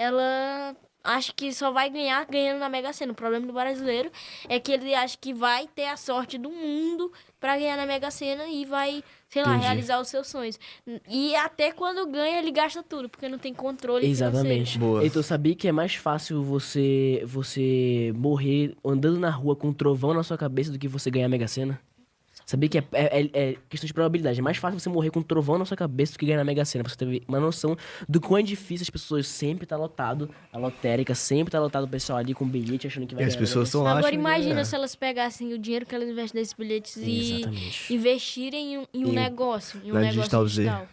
ela acha que só vai ganhar ganhando na Mega Sena. O problema do brasileiro é que ele acha que vai ter a sorte do mundo para ganhar na Mega Sena e vai, sei lá, Entendi. realizar os seus sonhos. E até quando ganha, ele gasta tudo, porque não tem controle Exatamente. Boa. Então, sabia que é mais fácil você você morrer andando na rua com um trovão na sua cabeça do que você ganhar a Mega Sena? saber que é, é, é, é, questão de probabilidade. É mais fácil você morrer com um trovão na sua cabeça do que ganhar na Mega Sena. Você teve uma noção do quão é difícil as pessoas sempre tá lotado. A lotérica sempre tá lotado o pessoal ali com bilhete achando que vai e ganhar. as pessoas estão lá. Agora imagina se elas pegassem o dinheiro que elas investem nesses bilhetes e investirem em, um, em um negócio. Em um na negócio digital. digital.